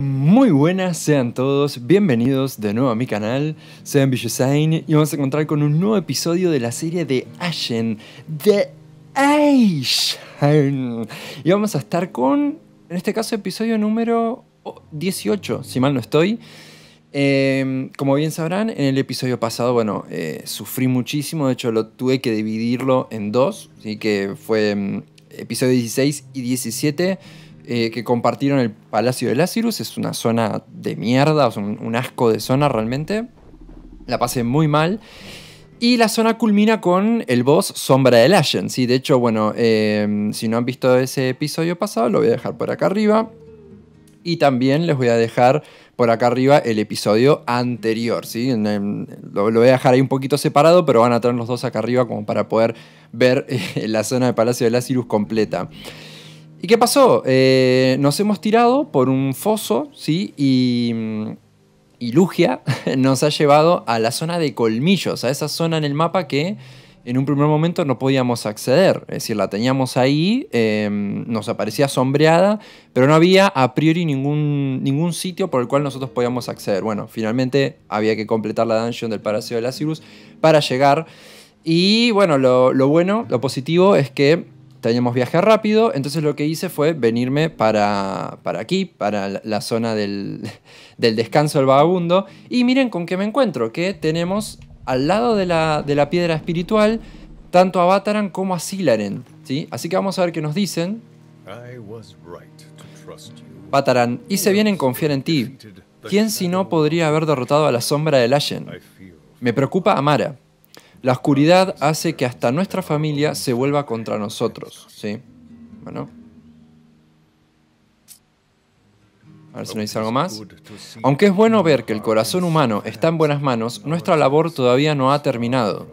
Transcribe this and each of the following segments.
Muy buenas sean todos, bienvenidos de nuevo a mi canal, soy Ambitiousine y vamos a encontrar con un nuevo episodio de la serie de Ashen, The Ashen. Y vamos a estar con, en este caso, episodio número 18, si mal no estoy. Em, como bien sabrán, en el episodio pasado, bueno, eh, sufrí muchísimo, de hecho lo tuve que dividirlo en dos, así que fue em, episodio 16 y 17, eh, que compartieron el Palacio de Lazarus. Es una zona de mierda, un, asco de zona realmente. La pasé muy mal. Y la zona culmina con el boss Sombra del Ashen. Sí, de hecho, bueno, eh, si no han visto ese episodio pasado, lo voy a dejar por acá arriba y también les voy a dejar por acá arriba el episodio anterior, ¿sí? lo, voy a dejar ahí un poquito separado, pero van a tener los dos acá arriba como para poder ver eh, la zona de Palacio de cirus completa. ¿Y qué pasó? Eh, nos hemos tirado por un foso, ¿sí? Y, mm, y Lugia nos ha llevado a la zona de colmillos, a esa zona en el mapa que en un primer momento no podíamos acceder, es decir, la teníamos ahí, em, nos aparecía sombreada, pero no había a priori ningún, ningún sitio por el cual nosotros podíamos acceder. Bueno, finalmente había que completar la dungeon del Palacio de la Cirrus para llegar. Y bueno, lo, bueno, lo positivo es que teníamos viaje rápido, entonces lo que hice fue venirme para, para aquí, para la zona del, del descanso del vagabundo, y miren con qué me encuentro, que tenemos al lado de la, piedra espiritual tanto a Bataran como a Silaren. ¿sí? Así que vamos a ver qué nos dicen. Bataran, hice bien en confiar en ti. ¿Quién si no podría haber derrotado a la sombra de Allen? Me preocupa Amara. La oscuridad hace que hasta nuestra familia se vuelva contra nosotros. ¿sí? Bueno. A ver si nos dice algo más. Aunque es bueno ver que el corazón humano está en buenas manos, nuestra labor todavía no ha terminado.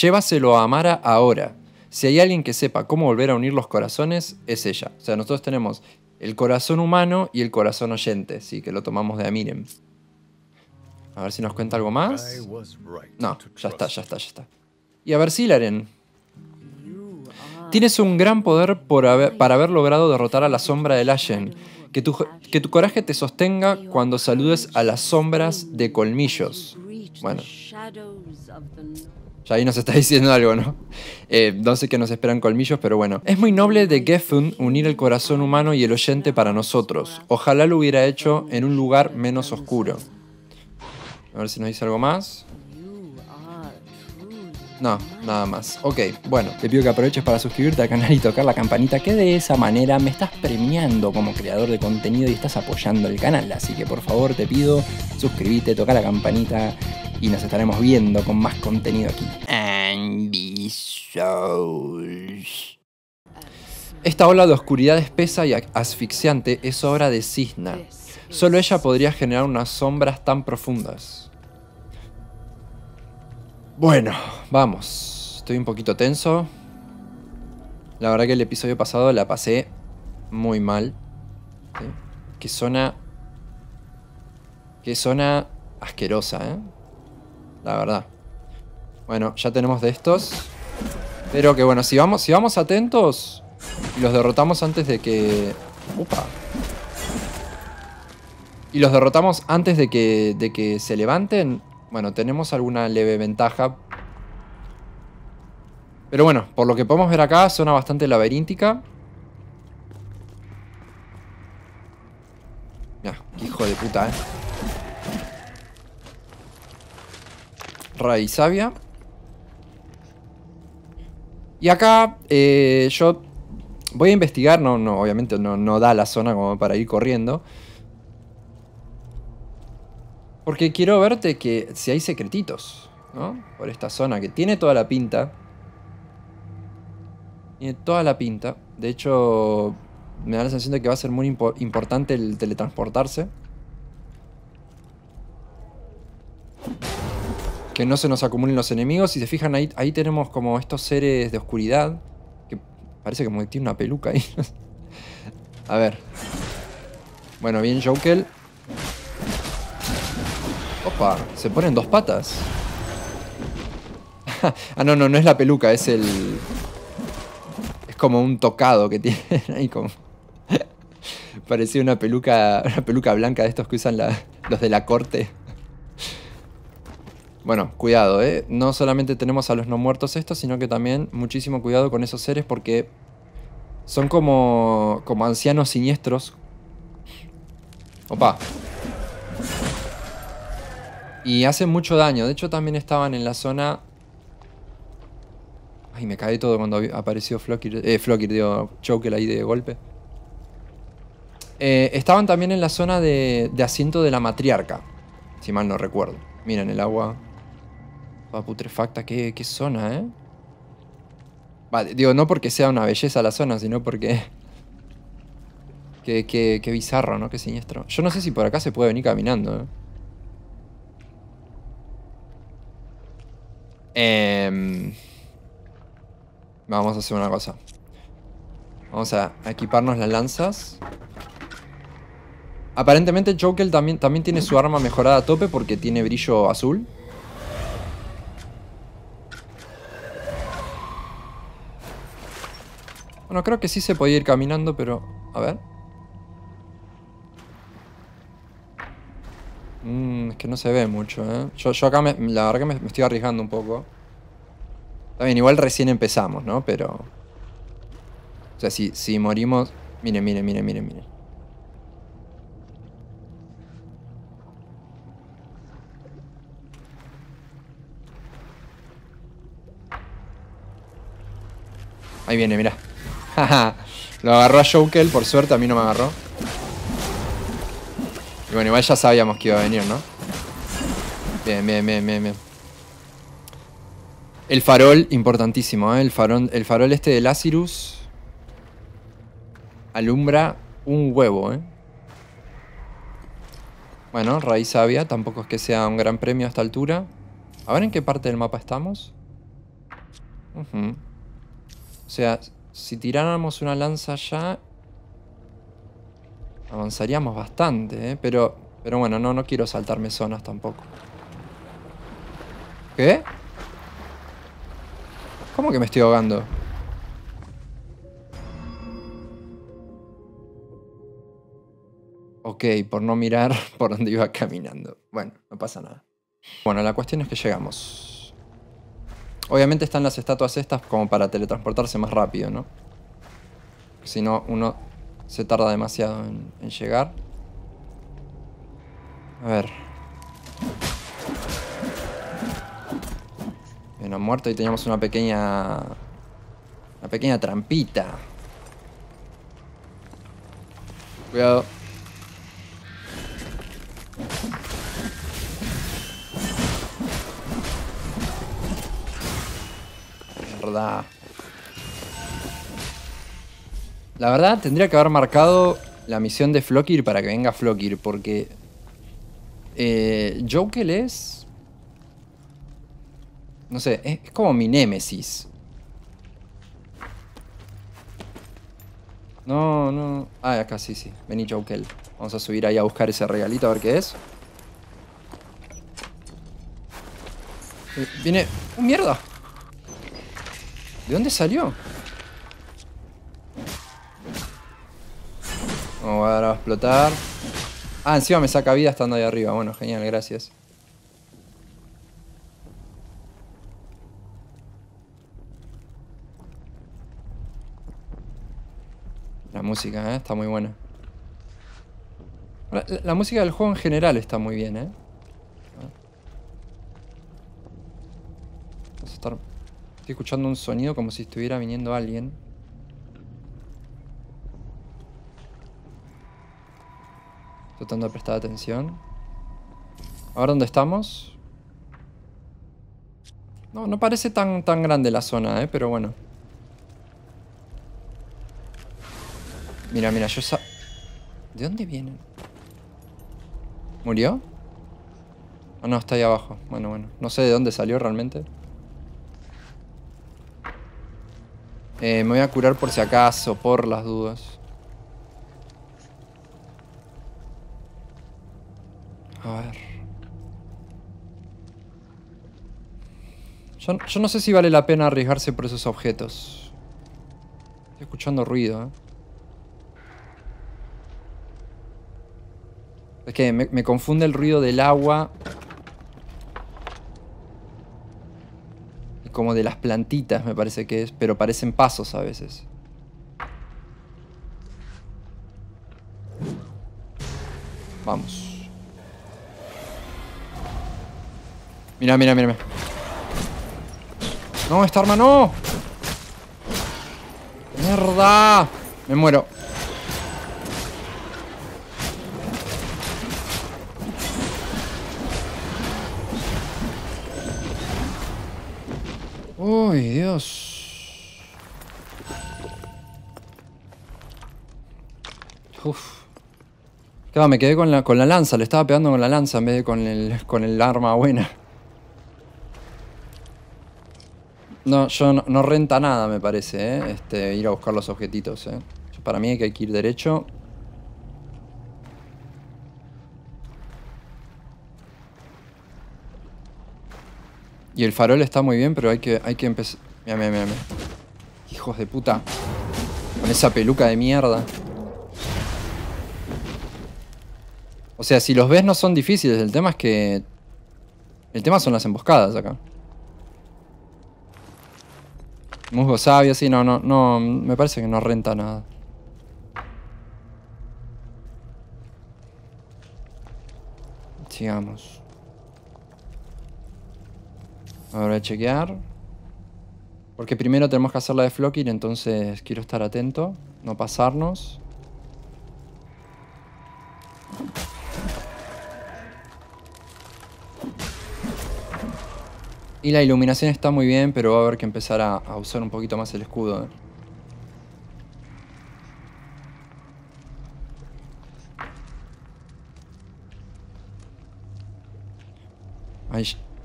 Llévaselo a Amara ahora. Si hay alguien que sepa cómo volver a unir los corazones, es ella. O sea, nosotros tenemos el corazón humano y el corazón oyente, sí, que lo tomamos de Amirem. A ver si nos cuenta algo más. No, ya está, ya está, ya está. Y a ver, si Laren, Tienes un gran poder para haber logrado derrotar a la sombra del Ashen. Que tu, coraje te sostenga cuando saludes a las sombras de colmillos. Bueno. Ya ahí nos está diciendo algo, ¿no? Eh, no sé qué nos esperan colmillos, pero bueno. Es muy noble de Geffen unir el corazón humano y el oyente para nosotros. Ojalá lo hubiera hecho en un lugar menos oscuro. A ver si nos dice algo más. No, nada más. Ok, bueno, te pido que aproveches para suscribirte al canal y tocar la campanita, que de esa manera me estás premiando como creador de contenido y estás apoyando el canal. Así que por favor te pido, suscribirte, toca la campanita y nos estaremos viendo con más contenido aquí. Esta ola de oscuridad espesa y asfixiante es obra de Cisna. Solo ella podría generar unas sombras tan profundas. Bueno, vamos. Estoy un poquito tenso. La verdad que el episodio pasado la pasé muy mal. que Qué zona... Qué zona asquerosa, ¿eh? La verdad. Bueno, ya tenemos de estos. Pero que bueno, si vamos, si vamos atentos, los derrotamos antes de que... upa. Y los derrotamos antes de que, de que se levanten, bueno, tenemos alguna leve ventaja. Pero bueno, por lo que podemos ver acá, zona bastante laberíntica. Ya, ah, hijo de puta, eh. Ray Sabia. Y acá eh, yo voy a investigar, no, no, obviamente no, no da la zona como para ir corriendo. Porque quiero verte que si hay secretitos, ¿no? Por esta zona que tiene toda la pinta. Tiene toda la pinta. De hecho, me da la sensación de que va a ser muy importante el teletransportarse. Que no se nos acumulen los enemigos. Si se fijan, ahí, ahí tenemos como estos seres de oscuridad. Que parece como que tiene una peluca ahí. a ver. Bueno, bien, Jokel. Opa, se ponen dos patas. ah, no, no, no es la peluca, es el... Es como un tocado que tienen ahí como... Parecía una peluca, una peluca blanca de estos que usan los de la corte. Bueno, cuidado, ¿eh? No solamente tenemos a los no muertos estos, sino que también muchísimo cuidado con esos seres porque son como, como ancianos siniestros. Opa, y hacen mucho daño. De hecho, también estaban en la zona... Ay, me caí todo cuando apareció Flokir... Eh, Flokir, digo, la ahí de golpe. Eh, estaban también en la zona de, de, asiento de la matriarca. Si mal no recuerdo. Miren, el agua... Toda putrefacta. Qué, zona, ¿eh? Vale, digo, no porque sea una belleza la zona, sino porque... qué, qué bizarro, ¿no? Qué siniestro. Yo no sé si por acá se puede venir caminando, ¿eh? Em, vamos a hacer una cosa. Vamos a equiparnos las lanzas. Aparentemente Jokel también, también tiene su arma mejorada a tope porque tiene brillo azul. Bueno, creo que sí se podía ir caminando, pero... A ver. Mm, es que no se ve mucho, ¿eh? Yo, yo acá, la verdad que me, estoy arriesgando un poco. Está bien, igual recién empezamos, ¿no? Pero... O sea, si, si morimos... Miren, miren, miren, miren, miren. Ahí viene, mira. Lo agarró a Jokel, por suerte a mí no me agarró. Y bueno, igual ya sabíamos que iba a venir, ¿no? Bien, bien, bien, bien, bien. El farol, importantísimo, ¿eh? El farol, el farol este de Lazarus alumbra un huevo, ¿eh? Bueno, raíz sabia, tampoco es que sea un gran premio a esta altura. A ver en qué parte del mapa estamos. O sea, si tiráramos una lanza allá Avanzaríamos bastante, ¿eh? Pero, pero bueno, no, no quiero saltarme zonas tampoco. ¿Qué? ¿Cómo que me estoy ahogando? Ok, por no mirar por donde iba caminando. Bueno, no pasa nada. Bueno, la cuestión es que llegamos. Obviamente están las estatuas estas como para teletransportarse más rápido, ¿no? Si no, uno se tarda demasiado en, llegar. A ver. Bueno, muerto y teníamos una pequeña... Una pequeña trampita. Cuidado. Verdad. La verdad, tendría que haber marcado la misión de Flokir para que venga Flokir, porque... Eh, Jokel es... No sé, es, como mi némesis. No, no... Ah, acá sí, sí. Vení, Jokel. Vamos a subir ahí a buscar ese regalito a ver qué es. Eh, viene... ¡Oh, mierda! ¿De dónde salió? Vamos a, ver, a explotar. Ah, encima me saca vida estando ahí arriba. Bueno, genial, gracias. La música, ¿eh? Está muy buena. La, la, música del juego en general está muy bien, ¿eh? Vamos a estar... Estoy escuchando un sonido como si estuviera viniendo alguien. Tratando de prestar atención. Ahora dónde estamos. No, no parece tan, tan grande la zona, ¿eh? Pero bueno. Mira, mira, yo sa... ¿De dónde vienen? ¿Murió? Ah, no, está ahí abajo. Bueno, bueno. No sé de dónde salió realmente. Eh, me voy a curar por si acaso, por las dudas. A ver. Yo, no sé si vale la pena arriesgarse por esos objetos. Estoy escuchando ruido, ¿eh? Es que me, me, confunde el ruido del agua. Y como de las plantitas, me parece que es. Pero parecen pasos a veces. Vamos. Mira, mira, mira. No, esta arma no. Mierda. Me muero. Uy, Dios. Uf. va, me quedé con la, con la lanza. Le estaba pegando con la lanza en vez de con el, con el arma buena. No, yo no, renta nada, me parece, ¿eh? este, ir a buscar los objetitos. ¿eh? Para mí hay que ir derecho. Y el farol está muy bien, pero hay que, hay que empezar... Mira, mira, mira. Hijos de puta. Con esa peluca de mierda. O sea, si los ves no son difíciles. El tema es que... El tema son las emboscadas acá. Musgo sabio, sí, no, no, no, me parece que no renta nada. Sigamos. Ahora a chequear. Porque primero tenemos que hacer la de Flocking, entonces quiero estar atento, no pasarnos. Y la iluminación está muy bien, pero va a haber que empezar a, usar un poquito más el escudo.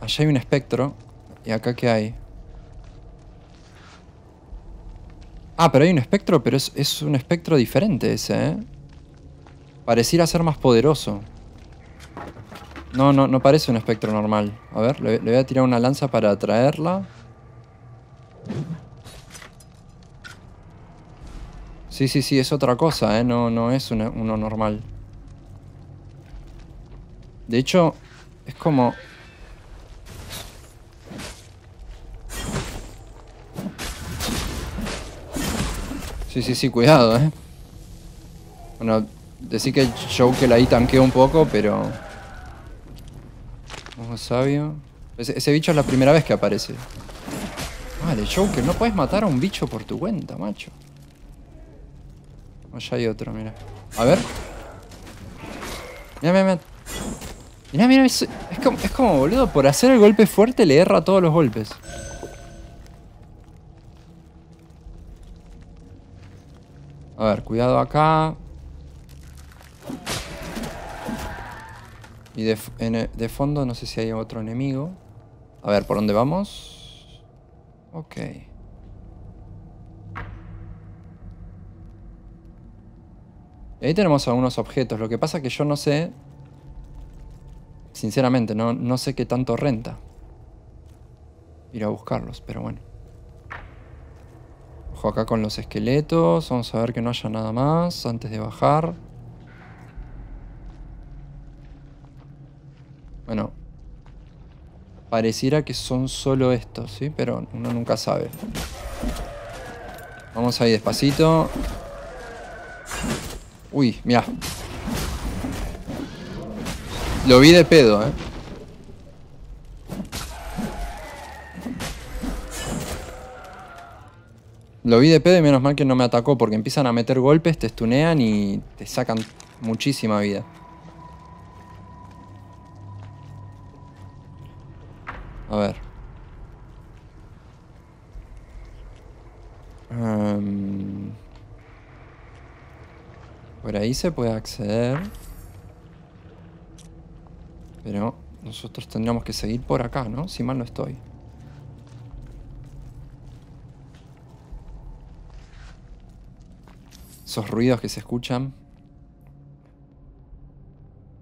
allá hay un espectro. ¿Y acá qué hay? Ah, pero hay un espectro, pero es, es un espectro diferente ese, ¿eh? Pareciera ser más poderoso. No, no, no parece un espectro normal. A ver, le, voy a tirar una lanza para atraerla. Sí, sí, sí, es otra cosa, ¿eh? No, es uno normal. De hecho, es como... Sí, sí, sí, cuidado, ¿eh? Bueno, decir que la ahí tanqueó un poco, pero... Ojo sabio. Ese, bicho es la primera vez que aparece. Vale, ah, Joker, no puedes matar a un bicho por tu cuenta, macho. Oh, Allá hay otro, mira. A ver. Mira, mira, mira. Mira, mira, es, como, es como, boludo, por hacer el golpe fuerte le erra todos los golpes. A ver, cuidado acá. Y eh, de, fondo no sé si hay otro enemigo. A ver, ¿por dónde vamos? Ok. Y ahí tenemos algunos objetos. Lo que pasa es que yo no sé... Sinceramente, no, no sé qué tanto renta. Ir a buscarlos, pero bueno. Ojo acá con los esqueletos. Vamos a ver que no haya nada más antes de bajar. Bueno, pareciera que son solo estos, ¿sí? Pero uno nunca sabe. Vamos ahí despacito. Uy, mira. Lo vi de pedo, ¿eh? Lo vi de pedo y menos mal que no me atacó porque empiezan a meter golpes, te stunean y te sacan muchísima vida. Por ahí se puede acceder. Pero nosotros tendríamos que seguir por acá, ¿no? Si mal no estoy. Esos ruidos que se escuchan.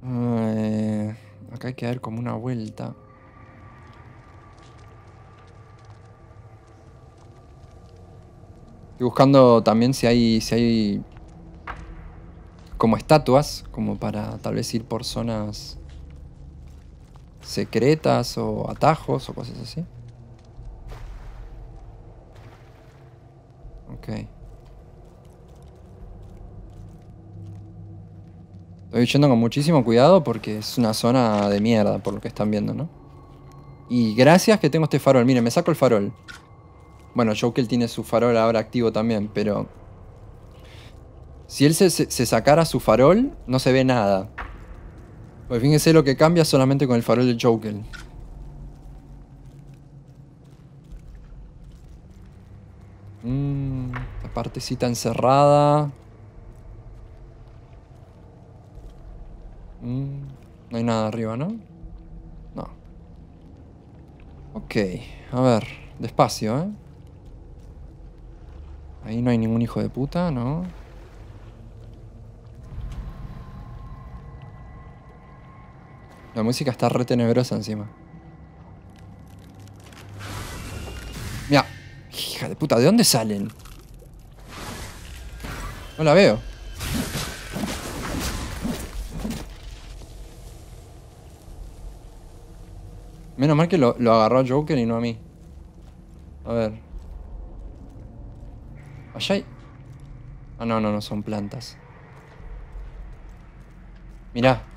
Eh, acá hay que dar como una vuelta. Estoy buscando también si hay, si hay como estatuas, como para tal vez ir por zonas secretas o atajos o cosas así. Ok. Estoy yendo con muchísimo cuidado porque es una zona de mierda por lo que están viendo, ¿no? Y gracias que tengo este farol. Miren, me saco el farol. Bueno, Jokel tiene su farol ahora activo también, pero si él se, sacara su farol, no se ve nada. Pues fíjense lo que cambia solamente con el farol del Joker. la mm, partecita encerrada. Mm, no hay nada arriba, ¿no? No. Ok, a ver, despacio, ¿eh? Ahí no hay ningún hijo de puta, ¿no? La música está re tenebrosa encima. Mira. Hija de puta, ¿de dónde salen? No la veo. Menos mal que lo, agarró Joker y no a mí. A ver. Allá hay... Ah, no, no, no, son plantas. Mirá.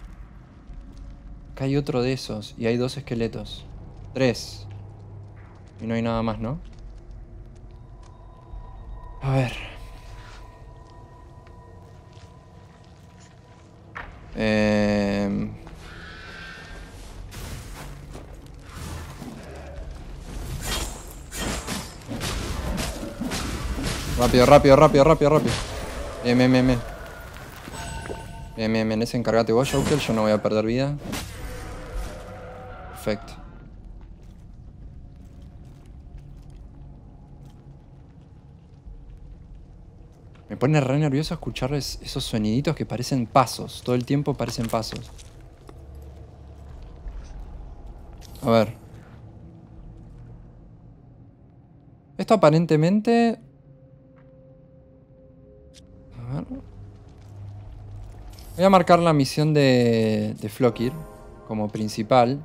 Acá hay otro de esos y hay dos esqueletos. Tres. Y no hay nada más, ¿no? A ver. Em. Rápido, rápido, rápido, rápido, rápido. Bien, bien, bien, bien. Ese encárgate vos, Joker. Yo no voy a perder vida. Me pone re nervioso escuchar esos soniditos que parecen pasos. Todo el tiempo parecen pasos. A ver. Esto aparentemente... A ver. Voy a marcar la misión de, de Flokir como principal.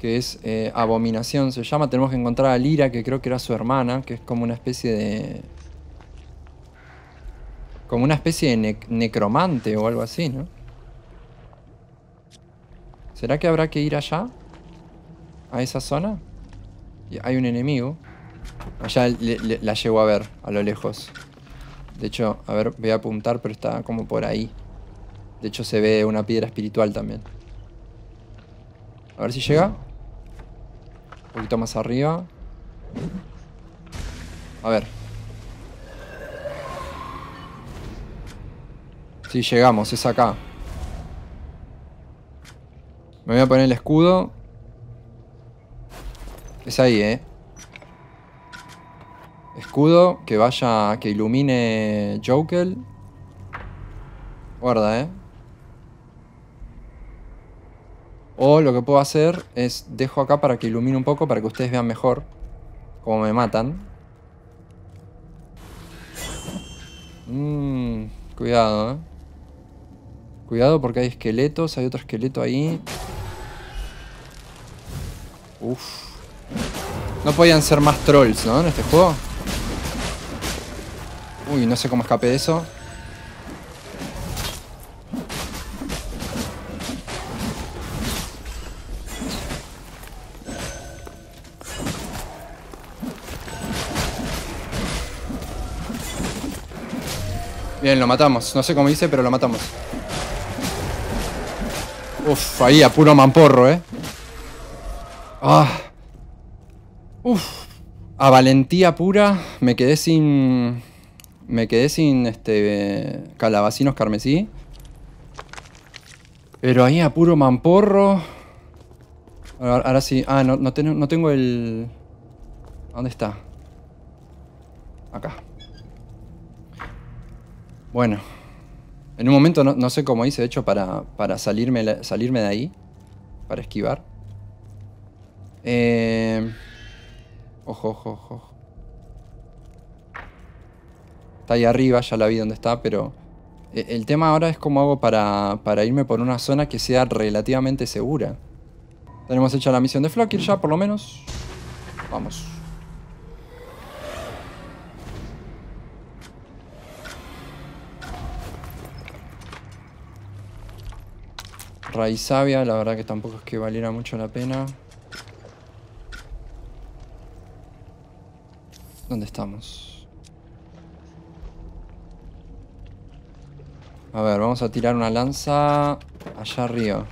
que es eh, Abominación, se llama. Tenemos que encontrar a Lira, que creo que era su hermana, que es como una especie de... Como una especie de necromante o algo así, ¿no? ¿Será que habrá que ir allá? ¿A esa zona? hay un enemigo. Allá la llego a ver, a lo lejos. De hecho, a ver, voy a apuntar, pero está como por ahí. De hecho, se ve una piedra espiritual también. A ver si llega. Un poquito más arriba. A ver. Si sí, llegamos, es acá. Me voy a poner el escudo. Es ahí, ¿eh? Escudo que vaya, que ilumine Jokel. Guarda, ¿eh? O lo que puedo hacer es dejo acá para que ilumine un poco para que ustedes vean mejor cómo me matan. Mmm, cuidado, eh. Cuidado porque hay esqueletos, hay otro esqueleto ahí. Uf. No podían ser más trolls, ¿no? En este juego. Uy, no sé cómo escape de eso. Bien, lo matamos. No sé cómo hice, pero lo matamos. Uf, ahí a puro mamporro, ¿eh? Ah. Uf. A valentía pura me quedé sin... Me quedé sin este calabacinos carmesí. Pero ahí a puro mamporro... Ahora, sí... Ah, no, no tengo el... ¿Dónde está? Acá. Bueno, en un momento no, sé cómo hice, de hecho, para, salirme, salirme de ahí, para esquivar. Eh, ojo, ojo, ojo. Está ahí arriba, ya la vi dónde está, pero... Eh, el tema ahora es cómo hago para, irme por una zona que sea relativamente segura. Tenemos hecha la misión de Flockir ya, por lo menos. Vamos. Raíz sabia, la verdad que tampoco es que valiera mucho la pena. ¿Dónde estamos? A ver, vamos a tirar una lanza allá arriba.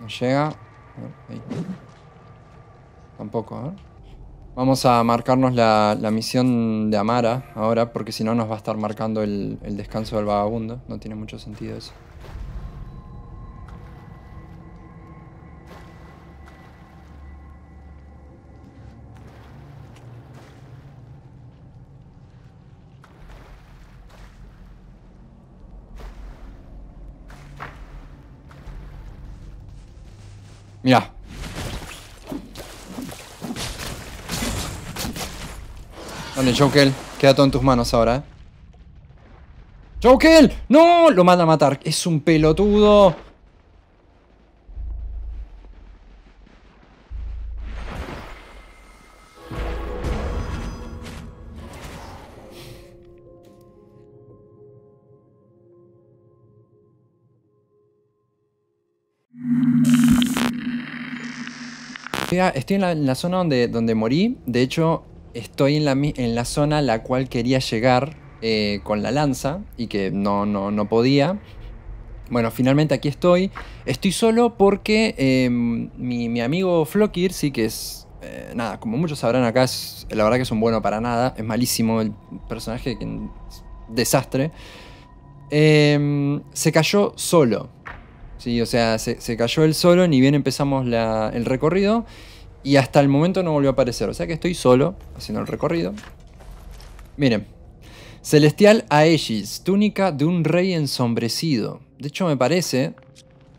No llega. Tampoco, eh Vamos a marcarnos la, misión de Amara ahora, porque si no nos va a estar marcando el, el descanso del vagabundo. No tiene mucho sentido eso. Dale, Jokel, queda todo en tus manos ahora, eh. ¡Jokel! ¡No! Lo manda a matar. Es un pelotudo. Estoy en la, en la zona donde, donde morí. De hecho, estoy en la, en la zona a la cual quería llegar eh, con la lanza y que no, no, podía. Bueno, finalmente aquí estoy. Estoy solo porque em, mi, amigo Flokir, sí que es... Eh, nada, como muchos sabrán acá, es, la verdad que es un bueno para nada. Es malísimo el personaje, que desastre. Em, se cayó solo. Sí, o sea, se, cayó él solo, ni bien empezamos el recorrido. Y hasta el momento no volvió a aparecer, o sea que estoy solo haciendo el recorrido. Miren, Celestial Aegis, túnica de un rey ensombrecido. De hecho me parece,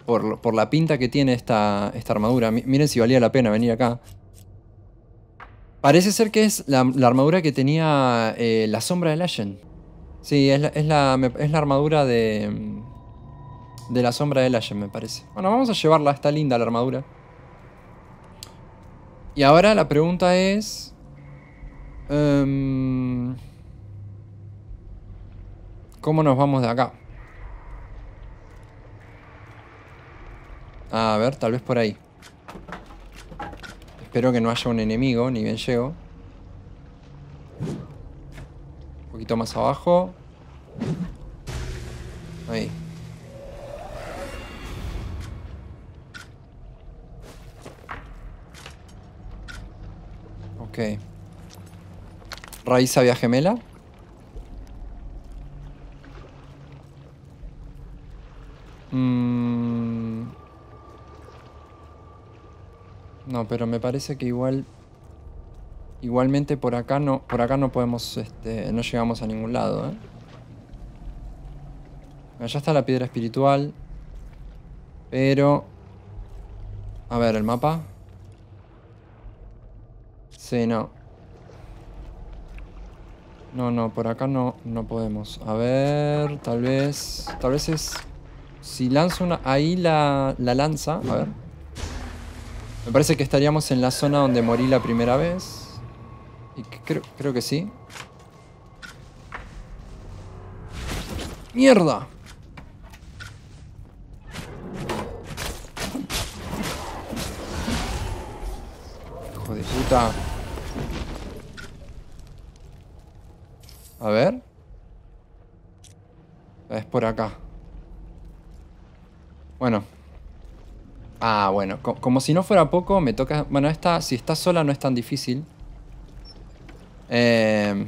por, la pinta que tiene esta, esta armadura, miren si valía la pena venir acá. Parece ser que es la, armadura que tenía eh, la sombra de Legend. Sí, es la, es la armadura de, mm, de la sombra de Legend, me parece. Bueno, vamos a llevarla, está linda la armadura. Y ahora la pregunta es... Em, ¿Cómo nos vamos de acá? A ver, tal vez por ahí. Espero que no haya un enemigo, ni bien llego. Un poquito más abajo. Ahí. Raíz sabia gemela. Mm. No, pero me parece que igual. Igualmente por acá no. Por acá no podemos. Este, no llegamos a ningún lado, ¿eh? Allá está la piedra espiritual. Pero. A ver, el mapa. Sí, no. No, no, por acá no, no podemos. A ver, tal vez... Tal vez es... Si lanzo una... Ahí la, la lanza, a ver. Me parece que estaríamos en la zona donde morí la primera vez. Y creo, creo que sí. ¡Mierda! Hijo de puta. A ver. Es por acá. Bueno. Ah, bueno. como si no fuera poco, me toca... Bueno, esta, si está sola no es tan difícil. Em,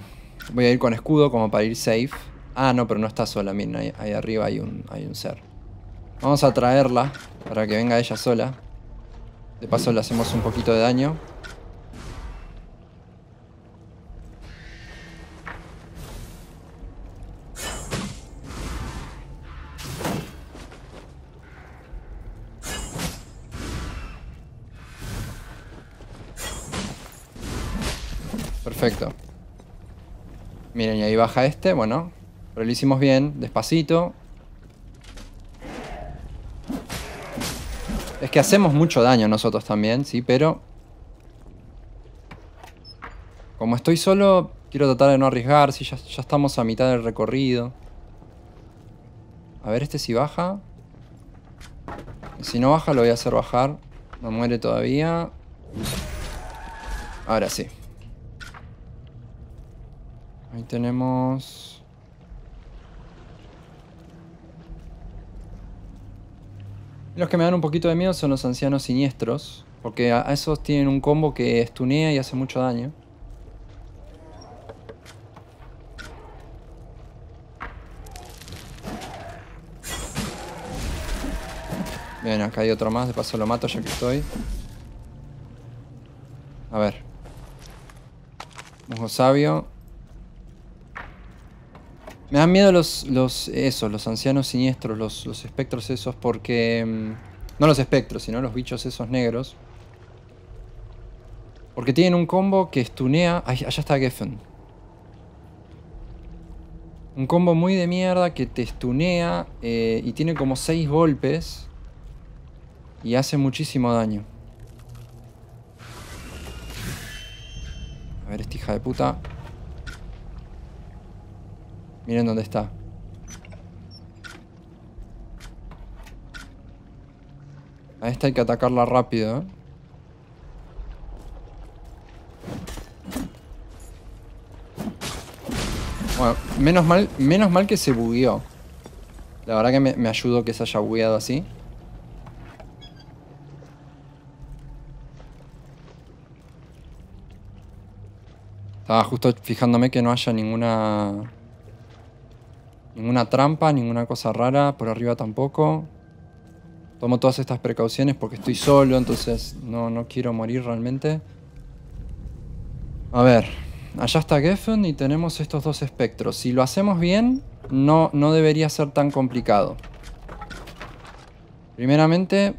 voy a ir con escudo como para ir safe. Ah, no, pero no está sola. Miren, ahí, ahí arriba hay un, hay un ser. Vamos a traerla para que venga ella sola. De paso le hacemos un poquito de daño. baja este, bueno. Pero lo hicimos bien, despacito. Es que hacemos mucho daño nosotros también, sí, pero... Como estoy solo, quiero tratar de no arriesgar, si ya, ya estamos a mitad del recorrido. A ver este si baja. Si no baja, lo voy a hacer bajar. No muere todavía. Ahora sí. Ahí tenemos... Los que me dan un poquito de miedo son los ancianos siniestros. Porque a esos tienen un combo que estunea y hace mucho daño. Bien, acá hay otro más, de paso lo mato ya que estoy. A ver. Ojo sabio. Me dan miedo los, esos, los ancianos siniestros, los, espectros esos, porque... Mm, no los espectros, sino los bichos esos negros. Porque tienen un combo que estunea... allá está Geffen. Un combo muy de mierda que te estunea eh, y tiene como 6 golpes. Y hace muchísimo daño. A ver, esta hija de puta. Miren dónde está. A esta hay que atacarla rápido, ¿eh? Bueno, menos mal, menos mal que se bugueó. La verdad que me, me ayudó que se haya bugueado así. Estaba justo fijándome que no haya ninguna Ninguna trampa, ninguna cosa rara, por arriba tampoco. Tomo todas estas precauciones porque estoy solo, entonces no, no quiero morir realmente. A ver, allá está Geffen y tenemos estos dos espectros. Si lo hacemos bien, no, no debería ser tan complicado. Primeramente,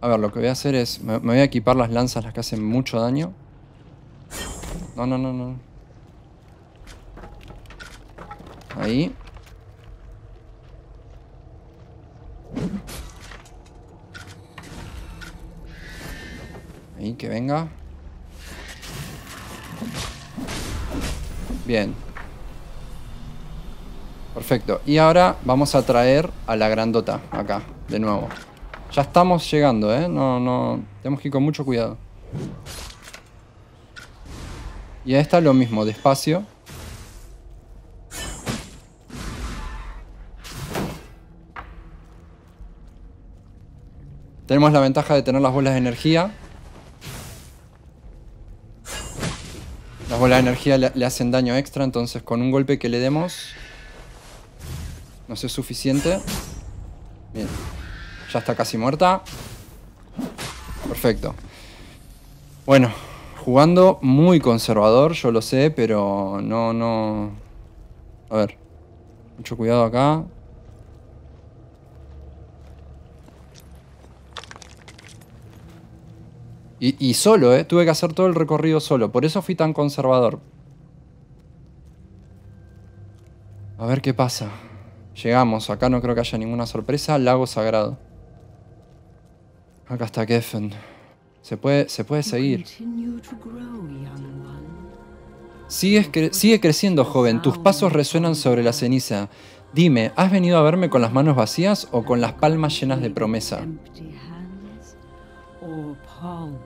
a ver, lo que voy a hacer es... Me, voy a equipar las lanzas, las que hacen mucho daño. No, no, no, no. Ahí. Ahí, que venga. Bien. Perfecto. Y ahora vamos a traer a la grandota acá, de nuevo. Ya estamos llegando, ¿eh? No, no... Tenemos que ir con mucho cuidado. Y a esta lo mismo, despacio. Tenemos la ventaja de tener las bolas de energía. la energía le, hacen daño extra, entonces con un golpe que le demos no es suficiente. Bien. Ya está casi muerta. Perfecto. Bueno, jugando muy conservador, yo lo sé, pero no, no... A ver. Mucho cuidado acá. Y, solo, ¿eh? Tuve que hacer todo el recorrido solo. Por eso fui tan conservador. A ver qué pasa. Llegamos. Acá no creo que haya ninguna sorpresa. Lago Sagrado. Acá está Geffen. Se puede, se puede seguir. sigue creciendo, joven. Tus pasos resuenan sobre la ceniza. Dime, ¿has venido a verme con las manos vacías o con las palmas llenas de promesa?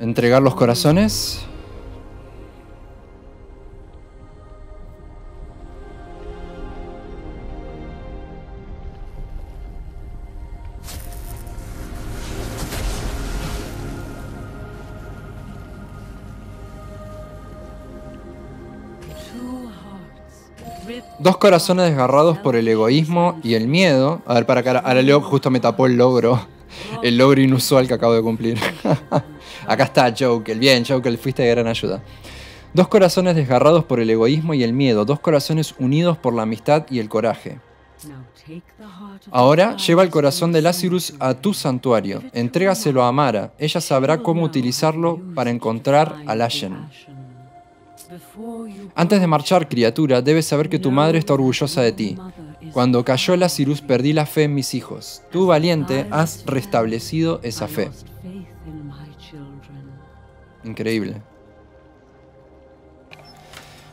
Entregar los corazones. Dos corazones desgarrados por el egoísmo y el miedo. A ver, para acá, ahora Leo justo me tapó el logro el logro inusual que acabo de cumplir. Acá está el bien Jokel, fuiste de gran ayuda. Dos corazones desgarrados por el egoísmo y el miedo, dos corazones unidos por la amistad y el coraje. Ahora lleva el corazón de Lazarus a tu santuario, entrégaselo a Amara, ella sabrá cómo utilizarlo para encontrar a Lashen. Antes de marchar, criatura, debes saber que tu madre está orgullosa de ti. Cuando cayó la Cirus perdí la fe en mis hijos. Tú, valiente, has restablecido esa fe. Increíble.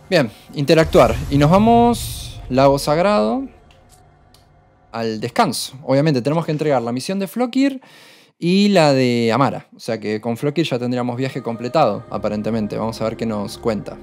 Bien, interactuar. Y nos vamos, lago sagrado, al descanso. Obviamente tenemos que entregar la misión de Flokir y la de Amara. O sea que con Flokir ya tendríamos viaje completado, aparentemente. Vamos a ver qué nos cuenta.